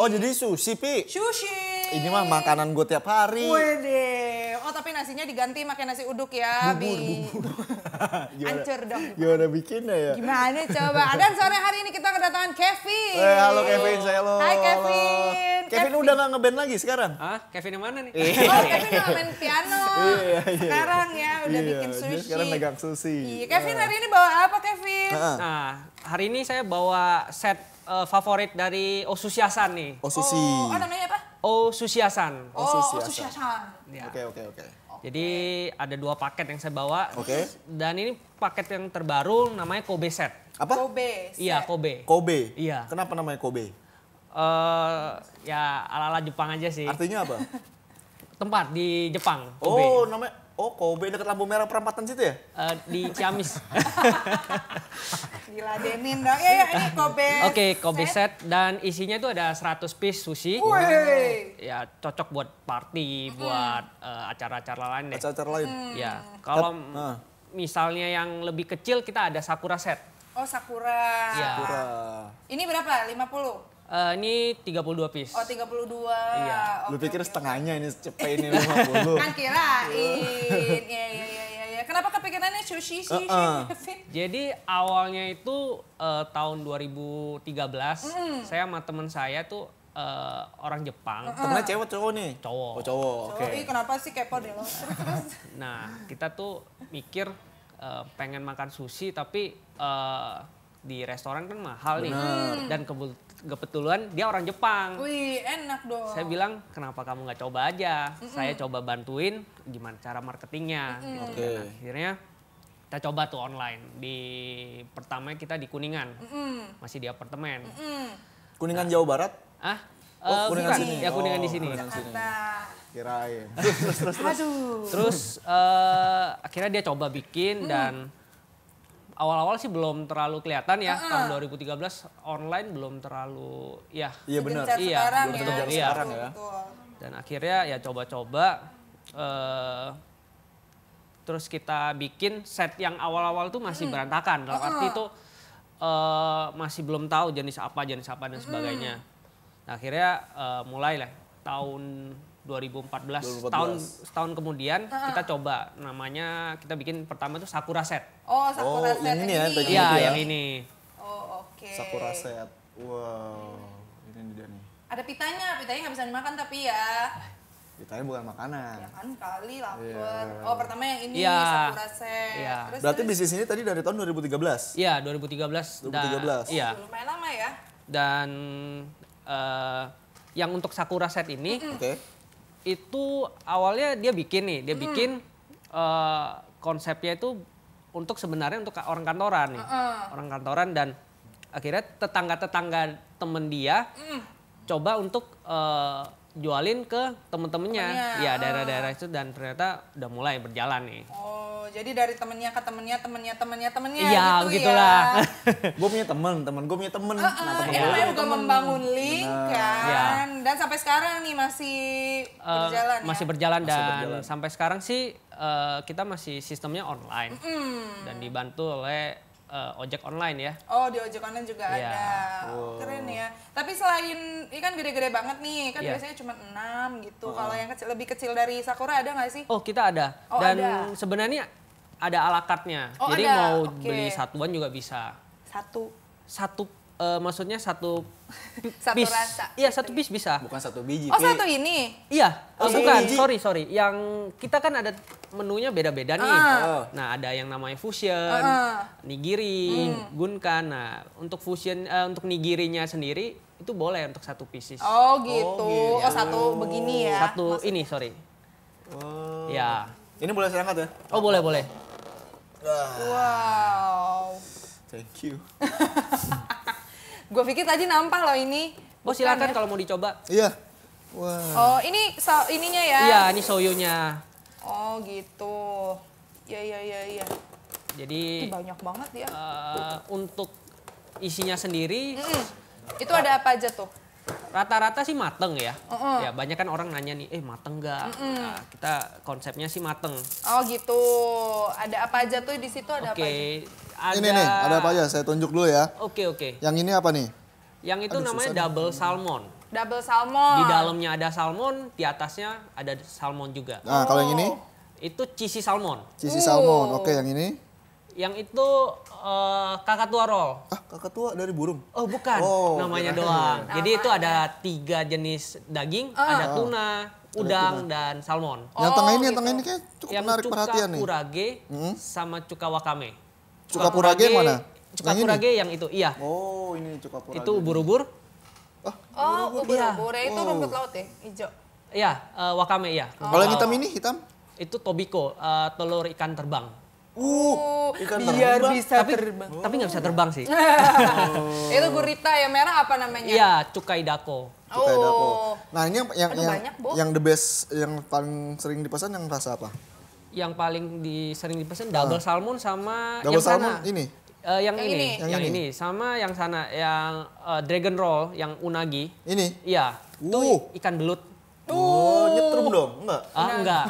Oh jadi sushi, Pi? Sushi. Ini mah makanan gue tiap hari. Wede nasinya diganti pakai nasi uduk ya. Bubur, Bi. bubur. Hancur dong. Gimana bikinnya ya? Gimana coba? Dan sore hari ini kita kedatangan Kevin. Hey, eh, halo Kevin, saya lo. Hai Kevin. Kevin, Kevin udah gak ngeband lagi sekarang? Hah? Kevin yang mana nih? Iya. oh, Kevin udah main piano. Iya, iya. Sekarang ya udah iya, bikin sushi. sekarang megang sushi. Iya, Kevin hari ini bawa apa Kevin? Nah, hari ini saya bawa set uh, favorit dari Osusiasan nih. Osusi. Oh, oh, oh namanya apa? Osusiasan. Oh, Osusiasan. Oke, oke, oke. Jadi ada dua paket yang saya bawa. Oke. Okay. Dan ini paket yang terbaru namanya Kobe Set. Apa? Kobe. Set. Iya, Kobe. Kobe. Iya. Kenapa namanya Kobe? Uh, ya ala-ala Jepang aja sih. Artinya apa? Tempat di Jepang. Kobe. Oh, namanya Oh Kobe dekat lampu merah perempatan situ ya? Uh, di Ciamis. Diladenin dong. Ya, ya ini Kobe. Oke, okay, Kobe set. set dan isinya itu ada 100 piece sushi. Wey. Ya cocok buat party, hmm. buat acara eh, acara-acara lain deh. Acara-acara lain. Hmm. Ya, kalau uh. misalnya yang lebih kecil kita ada sakura set. Oh, sakura. Ya. Sakura. Ini berapa? 50? Uh, ini 32 piece. Oh, 32. Iya. Okay, Lu pikir okay. setengahnya ini cepet ini 50. kan kirain. Iya, iya, iya, iya, iya. Kenapa kepikirannya sushi sushi? Uh -uh. Jadi awalnya itu uh, tahun 2013 mm. saya sama teman saya tuh uh, orang Jepang. Uh -huh. Temennya cewek cowok nih? Cowok. Oh, cowok. Oke. Okay. Ih, kenapa sih kepo deh lo? nah, kita tuh mikir uh, pengen makan sushi tapi uh, di restoran kan mahal nih. Hmm. Dan kebetulan dia orang Jepang. Wih, enak dong. Saya bilang, kenapa kamu nggak coba aja? Mm -mm. Saya coba bantuin gimana cara marketingnya. Mm -mm. Gitu. Okay. Nah, akhirnya kita coba tuh online. Di pertama kita di Kuningan. Mm -mm. Masih di apartemen. Mm -mm. Kuningan nah. Jawa Barat? Ah, Oh, uh, kuningan sini. Ya kuningan oh, di sini. kira Kirain. terus terus terus. Aduh. Terus uh, akhirnya dia coba bikin hmm. dan awal-awal sih belum terlalu kelihatan ya. uh ribu Tahun 2013 online belum terlalu ya. Iya benar. Iya, sekarang ya. Iya. sekarang ya. Dan akhirnya ya coba-coba uh, terus kita bikin set yang awal-awal tuh masih hmm. berantakan. Dalam uh -huh. arti itu uh, eh, masih belum tahu jenis apa, jenis apa dan hmm. sebagainya. Hmm. Nah, akhirnya uh, mulailah tahun 2014, 2014. Tahun, setahun kemudian uh -huh. kita coba namanya kita bikin pertama itu Sakura Set. Oh, Sakura oh, Set ini. Ya, iya, ini. ya, yang ini. Oh, oke. Okay. Sakura Set. Wow. Ini dia nih. Ada pitanya, pitanya nggak bisa dimakan tapi ya. Pitanya bukan makanan. Ya kan kali lapar. Yeah. Oh, pertama yang ini yeah. Sakura Set. Yeah. Iya. Berarti terus. bisnis ini tadi dari tahun 2013? Iya, 2013. 2013. Iya. oh, Lumayan lama ya. Dan uh, yang untuk Sakura Set ini, okay itu awalnya dia bikin nih, dia hmm. bikin mm. uh, konsepnya itu untuk sebenarnya untuk orang kantoran nih, uh -uh. orang kantoran dan akhirnya tetangga-tetangga temen dia mm. coba untuk uh, jualin ke temen-temennya, ya ah. daerah-daerah itu dan ternyata udah mulai berjalan nih. Oh jadi dari temennya ke temennya temennya temennya temennya iya, gitu gitulah. ya gue punya temen temen gue punya temen uh, uh, nah, temen gue juga temen. membangun link Bener. kan ya. dan sampai sekarang nih masih uh, berjalan masih ya? berjalan masih dan berjalan. sampai sekarang sih uh, kita masih sistemnya online mm. dan dibantu oleh uh, ojek online ya. Oh, di ojek online juga yeah. ada. Wow. Keren ya. Tapi selain ini kan gede-gede banget nih, kan yeah. biasanya cuma 6 gitu. Oh. Kalau yang kecil lebih kecil dari Sakura ada nggak sih? Oh, kita ada. Oh, Dan sebenarnya ada ala kartnya. Oh, Jadi ada. mau okay. beli satuan juga bisa. Satu. Satu uh, maksudnya satu satu bis. Iya, satu bis gitu ya. bisa. Bukan satu biji. Oh, satu ini. Iya. Oh, oh bukan. Sorry, sorry. Yang kita kan ada menunya beda-beda nih. Uh. Nah, ada yang namanya fusion, uh. nigiri, hmm. gunkan. Nah, untuk fusion uh, untuk nigirinya sendiri itu boleh untuk satu pieces. Oh, oh gitu. Oh, oh satu begini ya. Satu Maksud... ini, sorry. Oh. Ya. Ini boleh saya angkat ya? Oh, boleh, boleh. Wow. Thank you. gue pikir tadi nampak loh ini. Oh, Bos silakan ya? kalau mau dicoba. Iya. Wow. Oh ini so, ininya ya? Iya ini soyonya. Oh gitu. Iya iya iya ya. Jadi banyak banget ya. Uh, untuk isinya sendiri. Mm -mm. Itu ada apa aja tuh? rata-rata sih mateng ya. Uh -uh. Ya banyak kan orang nanya nih, eh mateng nggak? Uh -uh. Nah, kita konsepnya sih mateng. Oh gitu. Ada apa aja tuh di situ ada okay. apa? Oke. Ada... Ini nih, ada apa aja? Saya tunjuk dulu ya. Oke okay, oke. Okay. Yang ini apa nih? Yang itu Aduh, namanya double salmon. Double salmon. Di dalamnya ada salmon, di atasnya ada salmon juga. Nah oh. kalau yang ini? Oh. Itu cheesy salmon. Cheesy uh. salmon. Oh. Oke okay, yang ini? Yang itu uh, tua roll. Ah, tua dari burung? Oh, bukan. Oh, Namanya doang. Jadi itu ada tiga jenis daging, ah. ada ah. tuna, udang, tuna. dan salmon. Oh, yang tengah ini, yang gitu. tengah ini kayak cukup yang menarik cuka perhatian nih. kurage hmm? sama cuka wakame. Cuka, cuka mana? Cuka yang yang itu, iya. Oh, ini cuka purage. Itu ubur-ubur. Ah, oh, ubur-ubur. Ya. ya itu oh. rumput laut ya, hijau. Iya, uh, wakame ya. Oh. Kalau yang hitam ini hitam? Itu tobiko, uh, telur ikan terbang. Uh, ikan biar terbang. bisa tapi, terbang. Tapi nggak bisa terbang sih. oh. Itu gurita yang merah apa namanya? Iya, cukai dako. Cukai oh. dako. Nah ini yang yang Aduh, yang, banyak, yang the best, yang paling sering dipesan yang rasa apa? Yang paling di, sering dipesan double ah. salmon sama double yang salmon sana. ini. Uh, yang, yang ini, Yang, yang ini. sama yang sana yang uh, dragon roll yang unagi. Ini. Iya. Uh. Itu ikan belut. Uh. Oh, nyetrum dong? Enggak. Ah, enggak.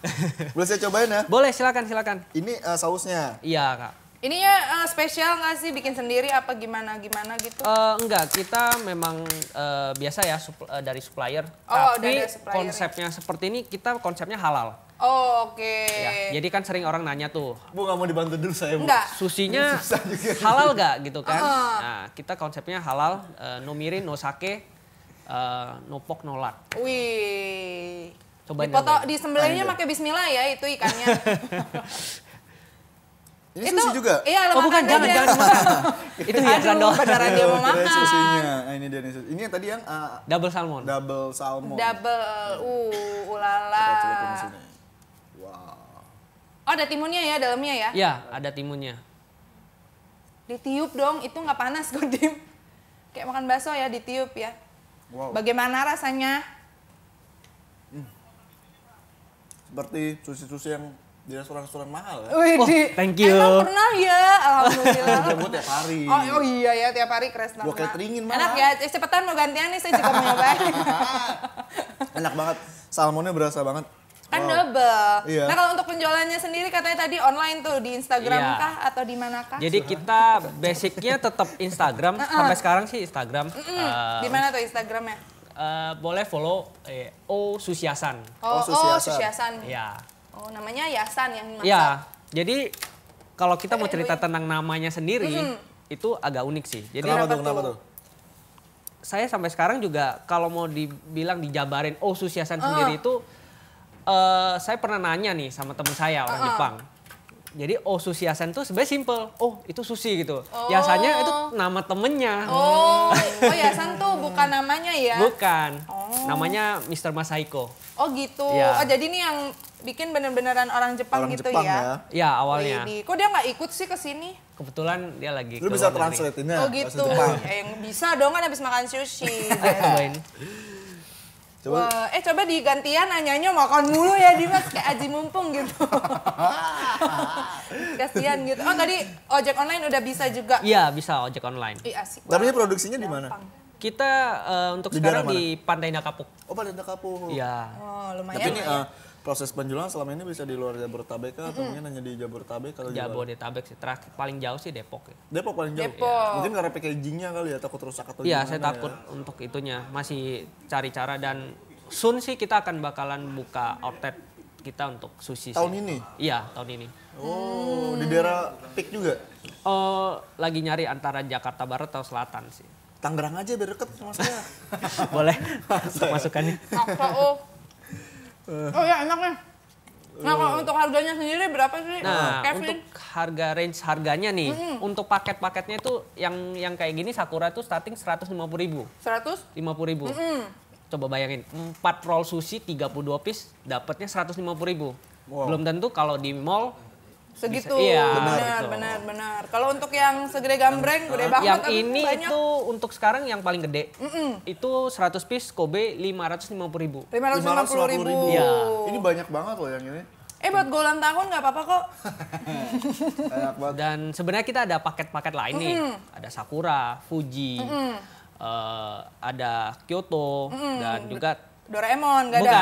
Boleh saya cobain ya? Boleh, silakan silakan. Ini uh, sausnya. Iya, Kak. Ininya uh, spesial nggak sih bikin sendiri apa gimana gimana gitu? Uh, enggak, kita memang uh, biasa ya supl uh, dari supplier. Oh, tapi dari supplier ya. konsepnya ya. seperti ini kita konsepnya halal. Oh, oke. Okay. Ya, jadi kan sering orang nanya tuh. Bu nggak mau dibantu dulu saya, Bu. Enggak. Susinya halal nggak gitu kan? Uh. Nah, kita konsepnya halal, uh, no mirin, no sake, uh, no pok, no lard. Wih. Coba Dipoto di sembelihnya pakai bismillah ya itu ikannya. Ini itu, juga? Iya, oh bukan, jangan, jangan, itu hiasan doang. Beneran dia mau makan. Susinya. Ah, ini dia nih, Ini yang tadi yang... Uh, double salmon. Double salmon. Double, iya. uh, uh ulala. Wow. Oh, ada timunnya ya dalamnya ya? Iya, ada timunnya. Ditiup dong, itu nggak panas kok, Dim. Kayak makan bakso ya, ditiup ya. Wow. Bagaimana rasanya? seperti sushi-sushi yang di restoran-restoran mahal ya. Wih, oh, thank you. Emang pernah ya, alhamdulillah. hari. Oh, oh iya ya, tiap hari Kresna. Gue cateringin malah. Enak ya, cepetan mau gantian nih, saya juga mau nyobain. Enak banget, salmonnya berasa banget. Kan wow. double. Iya. Nah kalau untuk penjualannya sendiri katanya tadi online tuh di Instagram iya. kah atau di manakah? Jadi kita basicnya tetap Instagram. Sampai sekarang sih Instagram. Mm -mm. um, di mana tuh Instagramnya? Eh, boleh follow eh, O Susiasan. Oh, oh Susiasan. Oh, Susiasan. Ya. Oh, namanya Yasan yang masak. Ya. Jadi kalau kita eh, mau cerita tentang namanya sendiri -hmm. itu agak unik sih. Jadi kenapa tuh? Kenapa tuh? Saya sampai sekarang juga kalau mau dibilang dijabarin Oh Susiasan uh. sendiri itu uh, saya pernah nanya nih sama teman saya orang uh -uh. Jepang. Jadi oh Susiasan asen tuh sebenarnya simple. Oh itu sushi gitu. Oh. Biasanya itu nama temennya. Oh, oh yasan tuh bukan namanya ya? Bukan. Oh. Namanya Mr. Masaiko. Oh gitu. Ya. Oh jadi ini yang bikin bener-beneran orang Jepang orang gitu Jepang ya? ya? Iya, awalnya. Lady. Kok dia nggak ikut sih ke sini? Kebetulan dia lagi. Lu bisa translate-nya. Oh gitu. Eh, yang bisa dong kan habis makan sushi. Cobain. Coba. Wah, eh coba digantian nanyanya makan mulu ya Dimas kayak aji mumpung gitu. Kasihan gitu. Oh tadi ojek online udah bisa juga? Iya bisa ojek online. Ih asik. Tapi produksinya di mana? Kita uh, untuk di sekarang di Pantai Nakapu. Oh, Pantai Nakapu. Iya. Oh, lumayan. Tapi ini uh, eh, ya. proses penjualan selama ini bisa di luar Jabodetabek mm -hmm. atau mungkin hanya di Jabodetabek kalau Jabodetabek sih terakhir paling jauh sih Depok ya. Depok paling jauh. Depok. Ya. Mungkin karena packagingnya kali ya takut rusak atau Iya, saya ya? takut ya. untuk itunya. Masih cari cara dan soon sih kita akan bakalan buka outlet kita untuk sushi. Tahun sih. ini? Iya, tahun ini. Oh, di daerah Pik juga? Oh, lagi nyari antara Jakarta Barat atau Selatan sih. Tangerang aja biar deket sama saya. Boleh, untuk masukannya. Oh, oh. Oh ya enak nih. Nah kalau untuk harganya sendiri berapa sih nah, Kevin? Untuk harga range harganya nih, hmm untuk paket-paketnya tuh yang yang kayak gini Sakura tuh starting 150 ribu. 100? puluh ribu. hmm Coba bayangin, 4 roll sushi 32 piece dapatnya 150 ribu. Wow. Belum tentu kalau di mall segitu Bisa, iya, benar gitu. benar benar kalau untuk yang segede gambreng gede banget yang ini banyak. itu untuk sekarang yang paling gede mm -mm. itu 100 piece Kobe 550 ribu 550 ribu, ribu. Ya. ini banyak banget loh yang ini Eh buat golan tahun nggak apa-apa kok. Dan sebenarnya kita ada paket-paket lain nih. Mm -hmm. Ada Sakura, Fuji, mm -hmm. uh, ada Kyoto, mm -hmm. dan juga Doraemon nggak ada.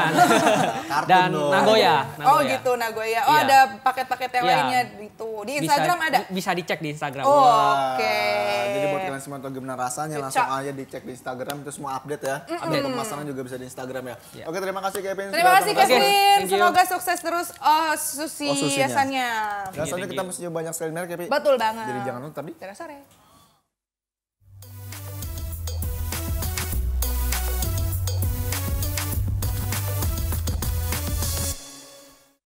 Dan dong. Nagoya, Nagoya. Oh gitu Nagoya. Oh iya. ada paket-paket yang iya. lainnya itu Di Instagram bisa, ada. Bisa dicek di Instagram. Oh, Oke. Okay. Jadi buat kalian semua tuh gimana rasanya Cucok. langsung aja dicek di Instagram terus semua update ya. Mm -hmm. Update pemasaran juga bisa di Instagram ya. Yeah. Oke terima kasih Kevin. Terima kasih Kevin. Okay. Semoga sukses terus oh, susi oh, susinya. Yasannya. Iya, kita mesti banyak sekali merek ya Betul banget. Jadi jangan lupa tadi. Terus sore.